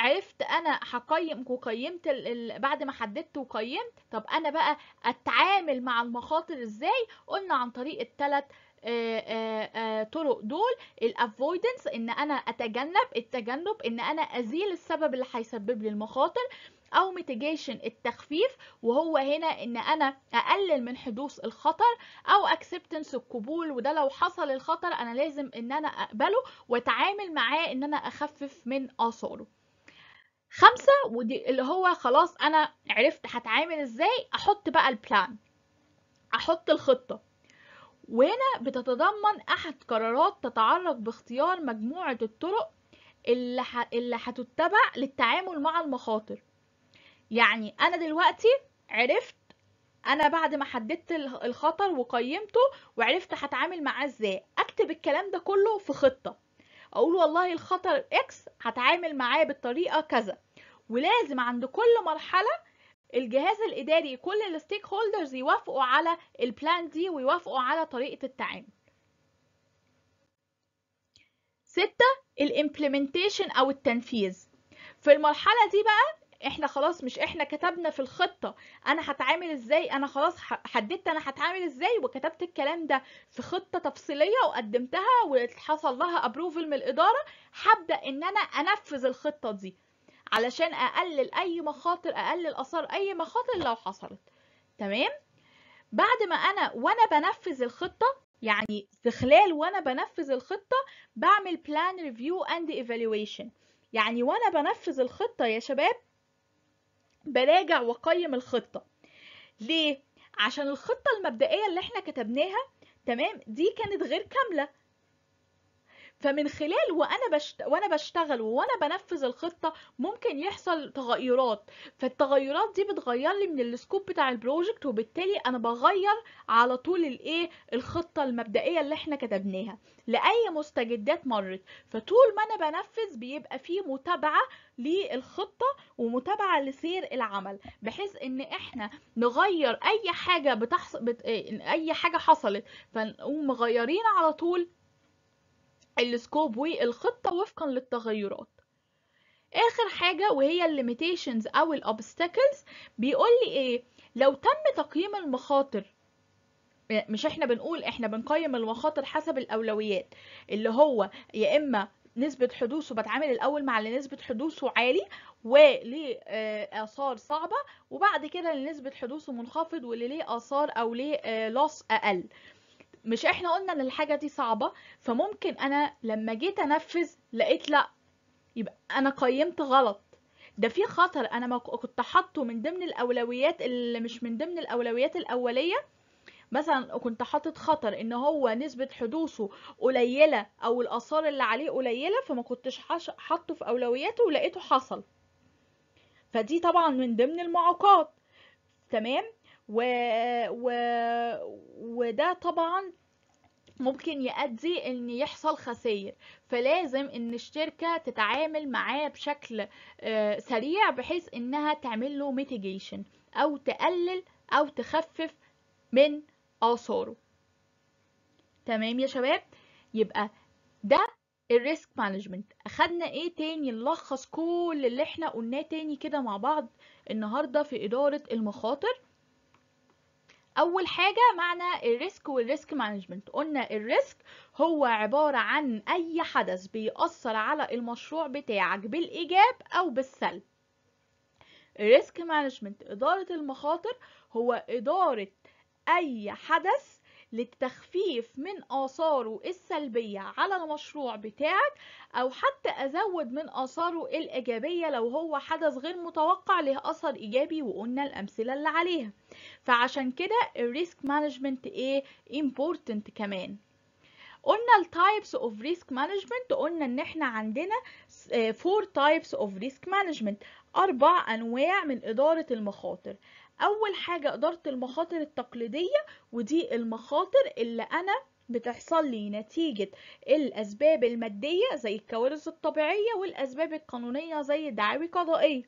عرفت انا هقيم وقيمت بعد ما حددت وقيمت طب انا بقى اتعامل مع المخاطر ازاي قلنا عن طريق الثلاث طرق دول الافويدنس ان انا اتجنب التجنب ان انا ازيل السبب اللي هيسبب لي المخاطر أو mitigation التخفيف وهو هنا إن أنا أقلل من حدوث الخطر أو acceptance القبول وده لو حصل الخطر أنا لازم إن أنا أقبله وأتعامل معاه إن أنا أخفف من آثاره خمسة ودي اللي هو خلاص أنا عرفت هتعامل إزاي أحط بقى البلان أحط الخطة وهنا بتتضمن أحد قرارات تتعلق باختيار مجموعة الطرق اللي اللي هتتبع للتعامل مع المخاطر يعني أنا دلوقتي عرفت أنا بعد ما حددت الخطر وقيمته وعرفت هتعامل معاه إزاي أكتب الكلام ده كله في خطة أقول والله الخطر إكس هتعامل معاه بالطريقة كذا ولازم عند كل مرحلة الجهاز الاداري كل الستيك هولدرز يوافقوا على البلان دي ويوافقوا على طريقه التعامل ستة الامبلمنتيشن او التنفيذ في المرحله دي بقى احنا خلاص مش احنا كتبنا في الخطه انا هتعامل ازاي انا خلاص حددت انا هتعامل ازاي وكتبت الكلام ده في خطه تفصيليه وقدمتها وحصل لها ابروفل من الاداره هبدا ان انا انفذ الخطه دي علشان اقلل اي مخاطر اقلل اثار اي مخاطر لو حصلت تمام بعد ما انا وانا بنفذ الخطه يعني في خلال وانا بنفذ الخطه بعمل بلان ريفيو اند ايفالويشن يعني وانا بنفذ الخطه يا شباب براجع وقيم الخطة ليه؟ عشان الخطة المبدئية اللي احنا كتبناها تمام دي كانت غير كاملة فمن خلال وانا بشت... وانا بشتغل وانا بنفذ الخطه ممكن يحصل تغيرات فالتغيرات دي بتغير لي من السكوب بتاع البروجكت وبالتالي انا بغير على طول الايه الخطه المبدئيه اللي احنا كتبناها لاي مستجدات مرت فطول ما انا بنفذ بيبقى في متابعه للخطه ومتابعه لسير العمل بحيث ان احنا نغير اي حاجه بتحصل بت... اي حاجه حصلت فنقوم مغيرين على طول السكوب والخطة وفقا للتغيرات آخر حاجة وهي الليميتيشنز أو الأبستكلز بيقول لي إيه لو تم تقييم المخاطر مش احنا بنقول احنا بنقيم المخاطر حسب الأولويات اللي هو يا إما نسبة حدوثه بتعامل الأول مع اللي نسبة حدوثه عالي وليه آه، آثار صعبة وبعد كده اللي نسبة حدوثه منخفض واللي ليه آثار أو ليه لوس آه، أقل مش احنا قلنا ان الحاجه دي صعبه فممكن انا لما جيت انفذ لقيت لا يبقى انا قيمت غلط ده في خطر انا ما كنت حاطه من ضمن الاولويات اللي مش من ضمن الاولويات الاوليه مثلا كنت حاطط خطر ان هو نسبه حدوثه قليله او الاثار اللي عليه قليله فما كنتش حاطه في اولوياته ولقيته حصل فدي طبعا من ضمن المعوقات تمام و... و... وده طبعا ممكن يؤدي ان يحصل خسائر فلازم ان الشركه تتعامل معاه بشكل آه، سريع بحيث انها تعمل له ميتيجيشن او تقلل او تخفف من اثاره تمام يا شباب يبقى ده الريسك مانجمنت اخدنا ايه تاني نلخص كل اللي احنا قلناه تاني كده مع بعض النهارده في اداره المخاطر اول حاجه معنى الريسك والريسك مانجمنت قلنا الريسك هو عباره عن اي حدث بيأثر على المشروع بتاعك بالايجاب او بالسلب الريسك مانجمنت اداره المخاطر هو اداره اي حدث للتخفيف من آثاره السلبية على المشروع بتاعك أو حتى أزود من آثاره الإيجابية لو هو حدث غير متوقع له أثر إيجابي وقلنا الأمثلة اللي عليها فعشان كده الريسك مانجمنت إيه important كمان قلنا الـ types of risk management قلنا ان احنا عندنا فور تايبس اوف ريسك مانجمنت اربع انواع من اداره المخاطر أول حاجة إدارة المخاطر التقليدية ودي المخاطر اللي أنا بتحصل لي نتيجة الأسباب المادية زي الكوارث الطبيعية والأسباب القانونية زي دعاوي قضائية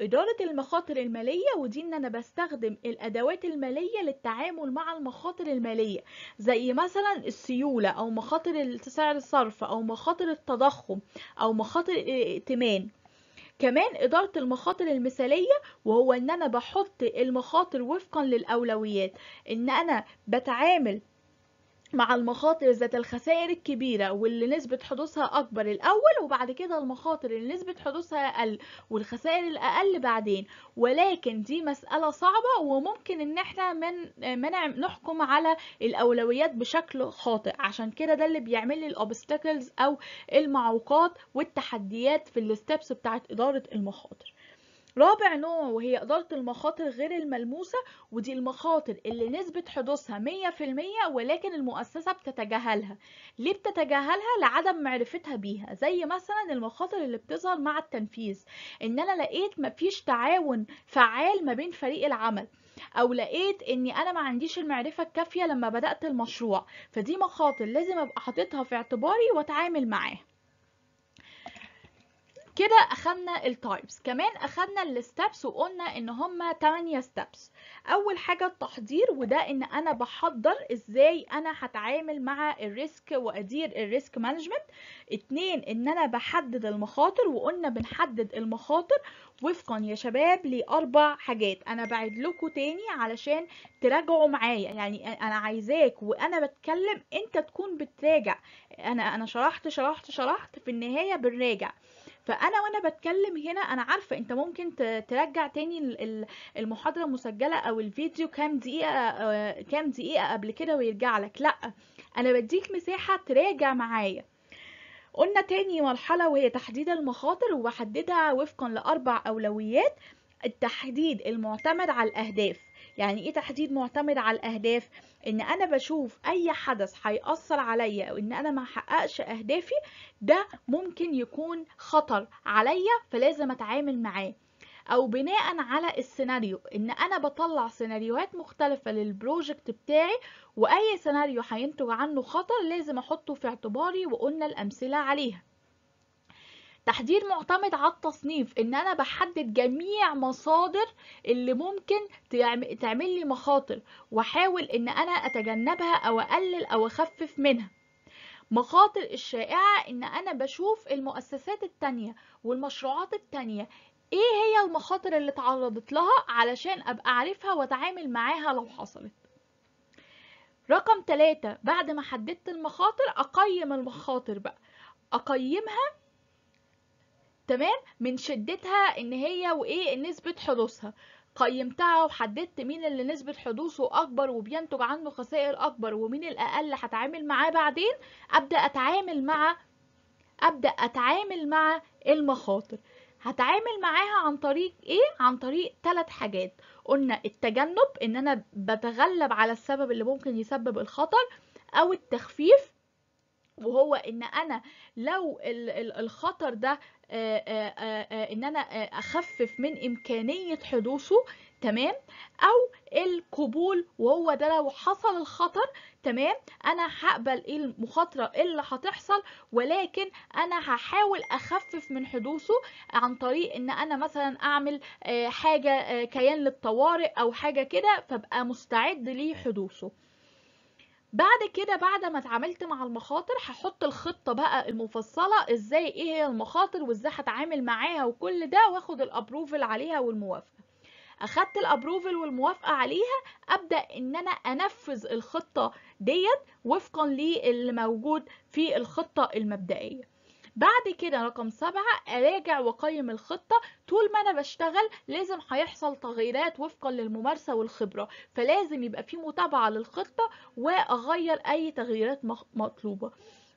إدارة المخاطر المالية ودي إن أنا بستخدم الأدوات المالية للتعامل مع المخاطر المالية زي مثلا السيولة أو مخاطر سعر الصرف أو مخاطر التضخم أو مخاطر الائتمان كمان إدارة المخاطر المثالية وهو إن أنا بحط المخاطر وفقا للأولويات إن أنا بتعامل مع المخاطر ذات الخسائر الكبيرة واللي نسبة حدوثها أكبر الأول وبعد كده المخاطر اللي نسبة حدوثها أقل والخسائر الأقل بعدين ولكن دي مسألة صعبة وممكن إن إحنا من منع نحكم على الأولويات بشكل خاطئ عشان كده ده اللي بيعمل لي الأوبستكلز أو المعوقات والتحديات في الستبس بتاعت إدارة المخاطر رابع نوع وهي إدارة المخاطر غير الملموسة ودي المخاطر اللي نسبة حدوثها 100% ولكن المؤسسة بتتجاهلها ليه بتتجاهلها لعدم معرفتها بيها زي مثلا المخاطر اللي بتظهر مع التنفيذ ان انا لقيت مفيش تعاون فعال ما بين فريق العمل او لقيت اني انا ما عنديش المعرفه الكافيه لما بدات المشروع فدي مخاطر لازم ابقى حاططها في اعتباري واتعامل معاها كده اخدنا التايبس كمان اخدنا الستبس وقلنا ان هما 8 ستبس اول حاجه التحضير وده ان انا بحضر ازاي انا هتعامل مع الريسك وادير الريسك مانجمنت اتنين ان انا بحدد المخاطر وقلنا بنحدد المخاطر وفقا يا شباب لاربع حاجات انا بعد لكم تاني علشان تراجعوا معايا يعني انا عايزاك وانا بتكلم انت تكون بتراجع انا انا شرحت شرحت شرحت في النهايه بنراجع فانا وانا بتكلم هنا انا عارفه انت ممكن ترجع تاني المحاضره المسجله او الفيديو كام دقيقه آه، كام دقيقه قبل كده ويرجع لك لا انا بديك مساحه تراجع معايا قلنا تاني مرحله وهي تحديد المخاطر وبحددها وفقا لاربع اولويات التحديد المعتمد على الاهداف يعني ايه تحديد معتمد على الاهداف ان انا بشوف اي حدث هيأثر عليا او ان انا ما حققش اهدافي ده ممكن يكون خطر عليا فلازم اتعامل معاه او بناء على السيناريو ان انا بطلع سيناريوهات مختلفة للبروجكت بتاعي واي سيناريو هينتج عنه خطر لازم احطه في اعتباري وقلنا الامثلة عليها تحضير معتمد على التصنيف ان انا بحدد جميع مصادر اللي ممكن تعمل لي مخاطر واحاول ان انا اتجنبها او اقلل او اخفف منها مخاطر الشائعة ان انا بشوف المؤسسات التانية والمشروعات التانية ايه هي المخاطر اللي تعرضت لها علشان ابقى عارفها واتعامل معاها لو حصلت رقم ثلاثة بعد ما حددت المخاطر اقيم المخاطر بقى اقيمها تمام من شدتها ان هي وايه نسبه حدوثها قيمتها وحددت مين اللي نسبة حدوثه أكبر وبينتج عنه خسائر أكبر ومين الأقل هتعامل معاه بعدين أبدأ أتعامل مع أبدأ أتعامل مع المخاطر هتعامل معاها عن طريق إيه؟ عن طريق ثلاث حاجات قلنا التجنب إن أنا بتغلب على السبب اللي ممكن يسبب الخطر أو التخفيف وهو ان انا لو الخطر ده ان انا اخفف من امكانيه حدوثه تمام او القبول وهو ده لو حصل الخطر تمام انا هقبل ايه المخاطره إيه اللي هتحصل ولكن انا هحاول اخفف من حدوثه عن طريق ان انا مثلا اعمل حاجه كيان للطوارئ او حاجه كده فابقى مستعد ليه حدوثه بعد كده بعد ما اتعاملت مع المخاطر هحط الخطه بقى المفصله ازاي ايه هي المخاطر وازاي هتعامل معاها وكل ده واخد الابروفل عليها والموافقه اخدت الابروفل والموافقه عليها ابدا ان انا انفذ الخطه ديت وفقا للي موجود في الخطه المبدئيه بعد كده رقم سبعة أراجع وأقيم الخطة طول ما أنا بشتغل لازم هيحصل تغييرات وفقا للممارسة والخبرة فلازم يبقى في متابعة للخطة وأغير أي تغييرات مطلوبة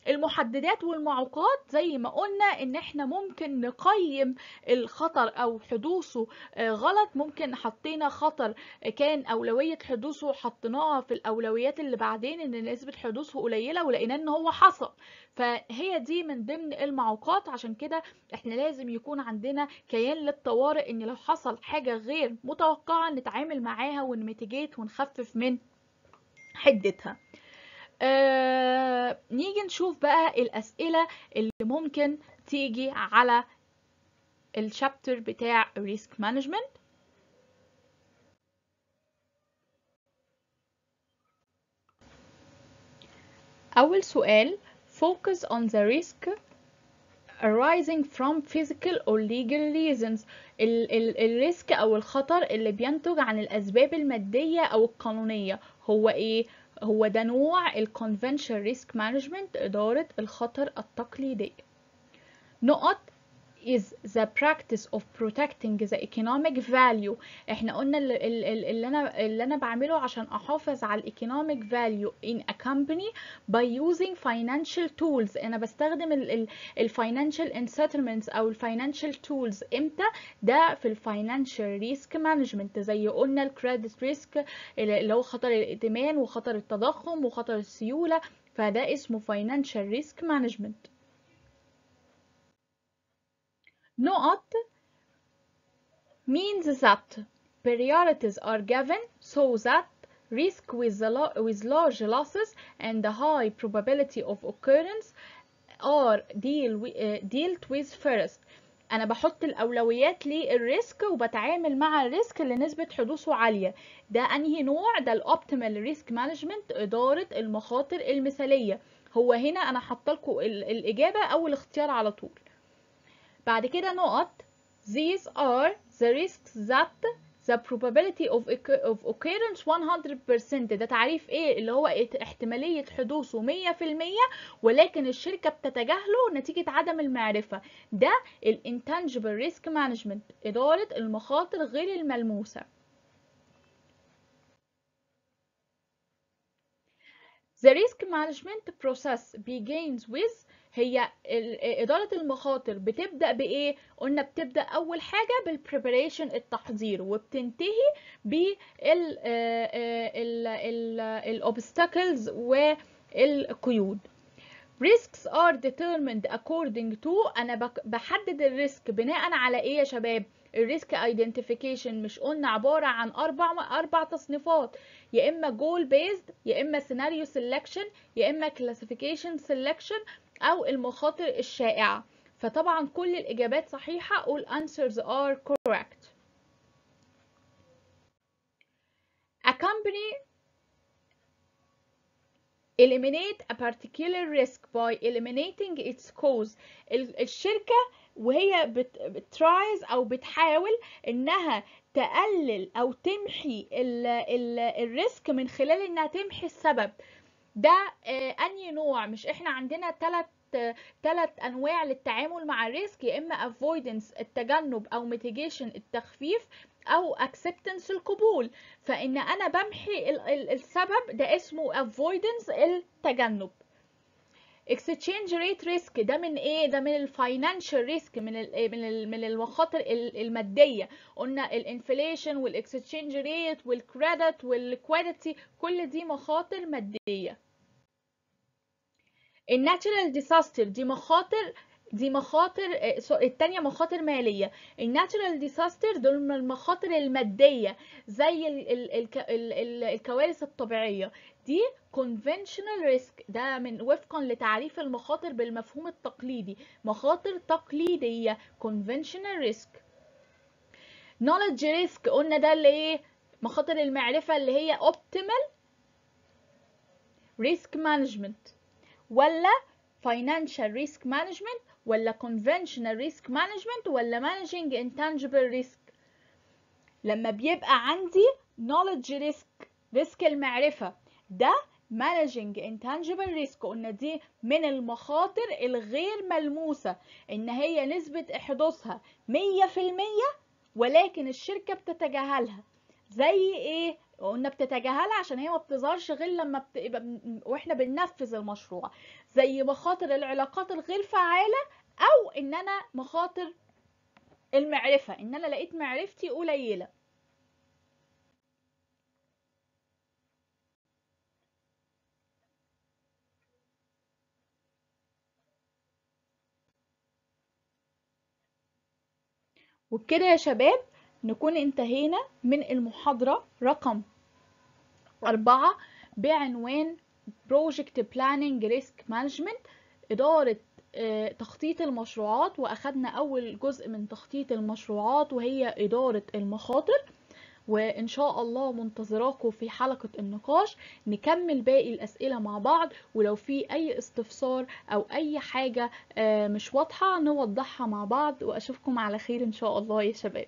المحددات والمعوقات زي ما قلنا ان احنا ممكن نقيم الخطر او حدوثه آه، غلط ممكن حطينا خطر آه، كان اولوية حدوثه حطيناها في الاولويات اللي بعدين ان نسبة حدوثه قليلة ولقينا ان هو حصل فهي دي من ضمن المعوقات عشان كده احنا لازم يكون عندنا كيان للطوارئ ان لو حصل حاجة غير متوقعة نتعامل معاها ونمتجيت ونخفف من حدتها آه، نيجي نشوف بقى الأسئلة اللي ممكن تيجي على الشابتر بتاع ريسك مانجمنت أول سؤال focus on the risk arising from physical or legal reasons الريسك أو الخطر اللي بينتج عن الأسباب المادية أو القانونية هو إيه؟ هو ده نوع الـ Conventional risk management إدارة الخطر التقليدية نقط is the practice of protecting the economic value احنا قلنا اللي, اللي انا اللي انا بعمله عشان احافظ على الايكونوميك فاليو in a company by using financial tools انا بستخدم الفاينانشال انستمنتس او الفاينانشال تولز امتى ده في الفاينانشال ريسك مانجمنت زي قلنا الكريدت ريسك اللي هو خطر الائتمان وخطر التضخم وخطر السيوله فده اسمه فاينانشال ريسك مانجمنت نقط means that priorities are given so that risk with, large losses and the high probability of occurrence are deal, uh, dealt with first انا بحط الاولويات للريسك وبتعامل مع الريسك اللي نسبه حدوثه عاليه ده انهي نوع ده الاوبتيمال ريسك مانجمنت اداره المخاطر المثاليه هو هنا انا حاطه لكم الاجابه اول اختيار على طول بعد كده نقط these are the risks that the probability of, of occurrence 100% ده تعريف ايه اللي هو احتمالية حدوثه 100% ولكن الشركة بتتجاهله نتيجة عدم المعرفة ده الانتنجبل ريسك مانجمنت إدارة المخاطر غير الملموسة The risk management process begins with هي إدارة المخاطر بتبدأ بإيه؟ قلنا بتبدأ أول حاجة بالpreparation التحضير وبتنتهي آه، آه، obstacles والقيود. Risks are determined according to أنا بحدد الريسك بناء على إيه يا شباب؟ الريسك ايدنتيفيكيشن مش قلنا عباره عن اربع اربع تصنيفات يا اما جول بيزد يا اما سيناريو سيلكشن يا اما كلاسيفيكيشن سيلكشن او المخاطر الشائعه فطبعا كل الاجابات صحيحه all answers are correct a company eliminate a particular risk by eliminating its cause الشركة وهي بترايز او بتحاول انها تقلل او تمحي الريسك من خلال انها تمحي السبب ده آه، اني نوع مش احنا عندنا ثلاث ثلاث انواع للتعامل مع الريسك يا اما افويدنس التجنب او ميتيجيشن التخفيف او اكسبتنس القبول فان انا بمحي السبب ده اسمه افويدنس التجنب اكسشينج ريت ريسك ده من ايه ده من الفاينانشال ريسك من الـ إيه؟ من الـ من المخاطر الماديه قلنا الانفليشن والاكسشينج ريت والكريدت والكواليتي كل دي مخاطر ماديه الناتشرال ديزاستر دي مخاطر دي مخاطر آه، التانية مخاطر مالية الناتشورال ديساستر دول من المخاطر المادية زي ال ال ال ال الكوارث الطبيعية دي conventional risk ده من وفقا لتعريف المخاطر بالمفهوم التقليدي مخاطر تقليدية conventional risk knowledge risk قلنا ده اللي ايه مخاطر المعرفة اللي هي optimal risk management ولا financial risk management ولا conventional risk management ولا managing intangible risk لما بيبقى عندي knowledge risk risk المعرفة ده managing intangible risk قلنا دي من المخاطر الغير ملموسة إن هي نسبة إحداثها 100% ولكن الشركة بتتجاهلها زي إيه؟ قلنا بتتجاهلها عشان هي ما بتظهرش غير لما بتبقى واحنا بننفذ المشروع زي مخاطر العلاقات الغير فعاله او ان انا مخاطر المعرفه ان انا لقيت معرفتي قليله وبكده يا شباب نكون انتهينا من المحاضرة رقم أربعة بعنوان Project Planning Risk Management إدارة آه، تخطيط المشروعات وأخدنا أول جزء من تخطيط المشروعات وهي إدارة المخاطر وإن شاء الله منتظراكم في حلقة النقاش نكمل باقي الأسئلة مع بعض ولو في أي استفسار أو أي حاجة آه، مش واضحة نوضحها مع بعض وأشوفكم على خير إن شاء الله يا شباب